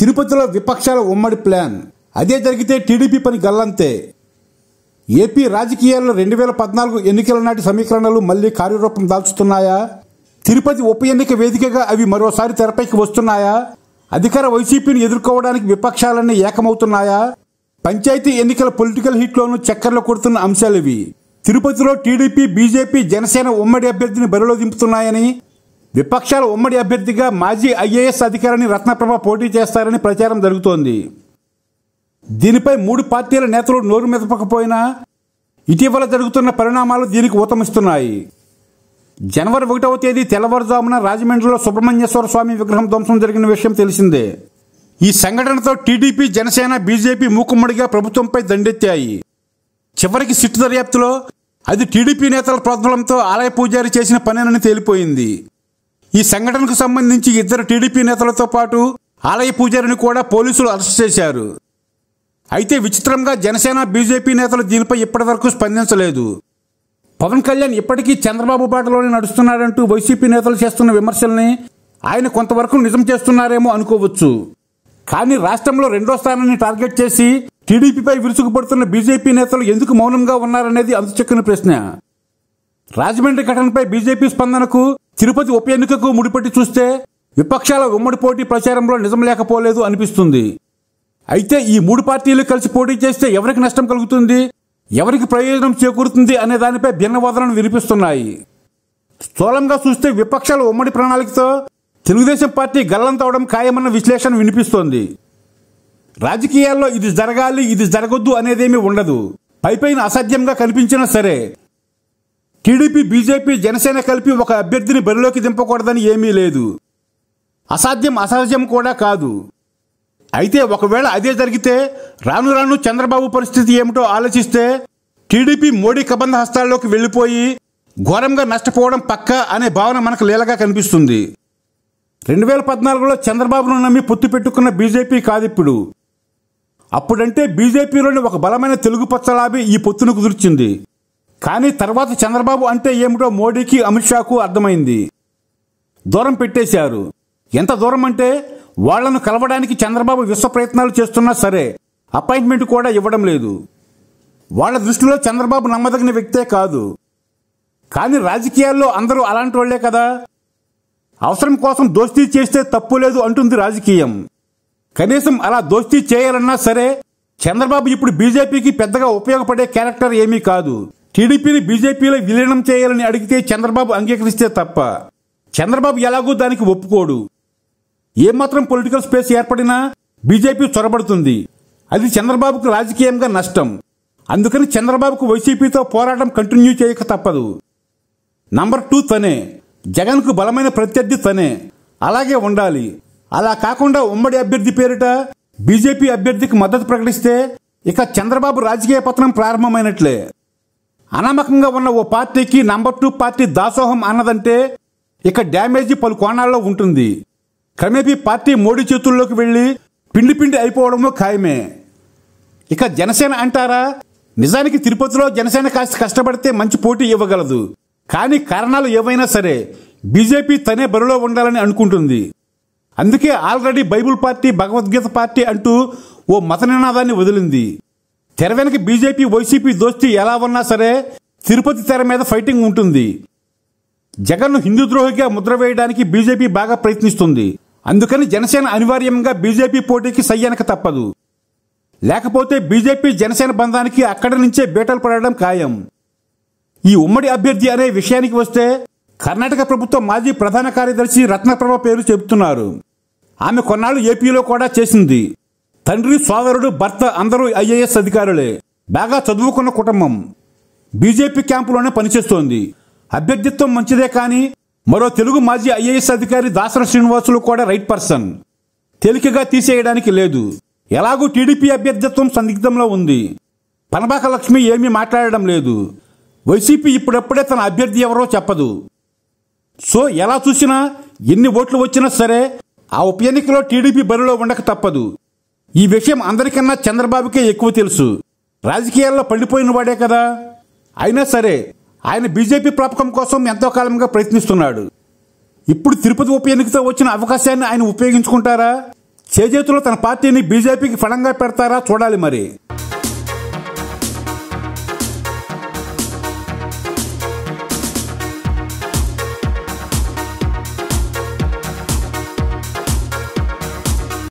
తిరుపతిలో విపక్షాల ఉమ్మడి ప్లాన్ అదే జరిగితే టీడీపీ పని గల్లంతే ఏపీ రాజకీయాల్లో రెండు వేల పద్నాలుగు ఎన్నికల నాటి సమీకరణలు మళ్లీ కార్యరూపం దాల్చుతున్నాయా తిరుపతి ఉప ఎన్నిక వేదికగా అవి మరోసారి తెరపైకి వస్తున్నాయా అధికార వైసీపీని ఎదుర్కోవడానికి విపక్షాలన్నీ ఏకమవుతున్నాయా పంచాయతీ ఎన్నికల పొలిటికల్ హిట్లోనూ చక్కర్లు కొడుతున్న అంశాలివి తిరుపతిలో టీడీపీ బీజేపీ జనసేన ఉమ్మడి అభ్యర్థిని బరిలో దింపుతున్నాయని విపక్షాల ఉమ్మడి అభ్యర్థిగా మాజీ ఐఏఎస్ అధికారిని రత్నప్రభ పోటీ చేస్తారని ప్రచారం జరుగుతోంది దీనిపై మూడు పార్టీల నేతలు నోరు మెదపకపోయినా ఇటీవల జరుగుతున్న పరిణామాలు దీనికి ఉతమిస్తున్నాయి జనవరి ఒకటవ తేదీ తెల్లవారుజామున రాజమండ్రిలో సుబ్రహ్మణ్యేశ్వర స్వామి విగ్రహం ధ్వంసం జరిగిన విషయం తెలిసిందే ఈ సంఘటనతో టీడీపీ జనసేన బీజేపీ మూకుమ్మడిగా ప్రభుత్వంపై దండెత్తాయి చివరికి సిట్టు దర్యాప్తులో అది టీడీపీ నేతల ప్రోద్బలంతో ఆలయ పూజారి చేసిన పనేనని తేలిపోయింది ఈ సంఘటనకు సంబంధించి ఇద్దరు టీడీపీ నేతలతో పాటు ఆలయ పూజారిని కూడా పోలీసులు అరెస్ట్ చేశారు అయితే విచిత్రంగా జనసేన బీజేపీ నేతలు దీనిపై ఇప్పటివరకు స్పందించలేదు పవన్ కళ్యాణ్ ఇప్పటికీ చంద్రబాబు బాటలోనే నడుస్తున్నాడంటూ వైసీపీ నేతలు చేస్తున్న విమర్శల్ని ఆయన కొంతవరకు నిజం చేస్తున్నారేమో అనుకోవచ్చు కానీ రాష్ట్రంలో రెండో స్థానాన్ని టార్గెట్ చేసి టీడీపీపై విరుచుకుపడుతున్న బీజేపీ నేతలు ఎందుకు మౌనంగా ఉన్నారనేది అందుచక్కని ప్రశ్న రాజమండ్రి ఘటనపై బీజేపీ స్పందనకు తిరుపతి ఉప ఎన్నికకు ముడిపెట్టి చూస్తే విపక్షాల ఉమ్మడి పోటీ ప్రచారంలో నిజం లేకపోలేదు అనిపిస్తుంది అయితే ఈ మూడు పార్టీలు కలిసి పోటీ చేస్తే ఎవరికి నష్టం కలుగుతుంది ఎవరికి ప్రయోజనం చేకూరుతుంది అనే దానిపై భిన్నవాదనలు వినిపిస్తున్నాయి స్థూలంగా చూస్తే విపక్షాల ఉమ్మడి ప్రణాళికతో తెలుగుదేశం పార్టీ గల్లంతవడం ఖాయమన్న విశ్లేషణ వినిపిస్తోంది రాజకీయాల్లో ఇది జరగాలి ఇది జరగొద్దు అనేదేమీ ఉండదు పైపైన అసాధ్యంగా కనిపించినా సరే టీడీపీ బీజేపీ జనసేన కలిపి ఒక అభ్యర్థిని బరిలోకి దింపకూడదని ఏమీ లేదు అసాధ్యం అసాధ్యం కూడా కాదు అయితే ఒకవేళ అదే జరిగితే రాను రాను చంద్రబాబు పరిస్థితి ఏమిటో ఆలోచిస్తే టీడీపీ మోడీ కబంధ హస్తాల్లోకి వెళ్ళిపోయి ఘోరంగా నష్టపోవడం పక్క అనే భావన మనకు లీలగా కనిపిస్తుంది రెండు వేల పద్నాలుగులో చంద్రబాబును నమ్మి పొత్తు పెట్టుకున్న బీజేపీ కాదిప్పుడు అప్పుడంటే బీజేపీలోని ఒక బలమైన తెలుగు పచ్చలాభి ఈ పొత్తును కుదుర్చింది కానీ తర్వాత చంద్రబాబు అంటే ఏమిటో మోడీకి అమిత్ షాకు అర్థమైంది దూరం పెట్టేశారు ఎంత దూరం అంటే వాళ్లను కలవడానికి చంద్రబాబు విశ్వ ప్రయత్నాలు చేస్తున్నా సరే అపాయింట్మెంట్ కూడా ఇవ్వడం లేదు వాళ్ల దృష్టిలో చంద్రబాబు నమ్మదగిన వ్యక్తే కాదు కానీ రాజకీయాల్లో అందరూ అలాంటి వాళ్లే కదా అవసరం కోసం దోస్తీ చేస్తే తప్పు లేదు అంటుంది రాజకీయం కనీసం అలా దోస్తీ చేయాలన్నా సరే చంద్రబాబు ఇప్పుడు బీజేపీకి పెద్దగా ఉపయోగపడే క్యారెక్టర్ ఏమీ కాదు టీడీపీని బీజేపీలో విలీనం చేయాలని అడిగితే చంద్రబాబు అంగీకరిస్తే తప్ప చంద్రబాబు ఎలాగూ దానికి ఒప్పుకోడు ఏమాత్రం పొలిటికల్ స్పేస్ ఏర్పడినా బీజేపీ చొరబడుతుంది అది చంద్రబాబుకు రాజకీయంగా నష్టం అందుకని చంద్రబాబుకు వైసీపీతో పోరాటం కంటిన్యూ చేయక తప్పదు నంబర్ టూ తనే జగన్కు బలమైన ప్రత్యర్థి తనే అలాగే ఉండాలి అలా కాకుండా ఉమ్మడి అభ్యర్థి పేరిట బీజేపీ అభ్యర్థికి మద్దతు ప్రకటిస్తే ఇక చంద్రబాబు రాజకీయ పతనం ప్రారంభమైనట్లే అనామకంగా ఉన్న ఓ పార్టీకి నంబర్ టూ పార్టీ దాసోహం అన్నదంటే ఇక డ్యామేజీ పలు కోణాల్లో ఉంటుంది క్రమేపీ పార్టీ మోడీ చేతుల్లోకి వెళ్ళి పిండి పిండి అయిపోవడము ఖాయమే ఇక జనసేన అంటారా నిజానికి తిరుపతిలో జనసేన కాస్త కష్టపడితే మంచి పోటీ ఇవ్వగలదు కానీ కారణాలు ఏవైనా సరే బీజేపీ తనే బరిలో ఉండాలని అనుకుంటుంది అందుకే already Bible party Bhagavad Gita party అంటూ ఓ మత నినాదాన్ని వదిలింది తెర వెనక బీజేపీ వైసీపీ దోస్తి ఎలా ఉన్నా సరే తిరుపతి తెర మీద ఫైటింగ్ ఉంటుంది జగన్ను హిందూ ద్రోహిగా ముద్ర వేయడానికి బీజేపీ బాగా ప్రయత్నిస్తుంది అందుకని జనసేన అనివార్యంగా బీజేపీ పోటీకి సయ్యనక తప్పదు లేకపోతే బీజేపీ జనసేన బంధానికి అక్కడి నుంచే బేటలు పడడం ఖాయం ఈ ఉమ్మడి అభ్యర్థి అనే విషయానికి వస్తే కర్ణాటక ప్రభుత్వ మాజీ ప్రధాన కార్యదర్శి రత్నప్రభ పేరు చెబుతున్నారు ఆమె కొన్నాళ్ళు ఏపీలో కూడా చేసింది తండ్రి సోదరుడు భర్త అందరూ ఐఏఎస్ అధికారులే బాగా చదువుకున్న కుటుంబం బీజేపీ క్యాంపులోనే పనిచేస్తోంది అభ్యర్థిత్వం మంచిదే కానీ మరో తెలుగు మాజీ ఐఏఎస్ అధికారి దాసర శ్రీనివాసులు కూడా రైట్ పర్సన్ తేలికగా తీసేయడానికి లేదు ఎలాగూ టీడీపీ అభ్యర్థిత్వం సందిగ్ధంలో ఉంది పనబాక లక్ష్మి ఏమీ మాట్లాడడం లేదు వైసీపీ ఇప్పుడప్పుడే తన అభ్యర్థి ఎవరో చెప్పదు సో ఎలా చూసినా ఎన్ని ఓట్లు వచ్చినా సరే ఆ ఉప ఎన్నికలో టీడీపీ బరిలో ఉండక తప్పదు ఈ విషయం అందరికన్నా చంద్రబాబుకే ఎక్కువ తెలుసు రాజకీయాల్లో పడిపోయిన వాడే కదా అయినా సరే ఆయన బీజేపీ ప్రాపకం కోసం ఎంతో కాలంగా ప్రయత్నిస్తున్నాడు ఇప్పుడు తిరుపతి ఉప ఎన్నికతో వచ్చిన అవకాశాన్ని ఆయన ఉపయోగించుకుంటారా చేజేతులో తన పార్టీని బీజేపీకి ఫలంగా పెడతారా చూడాలి మరి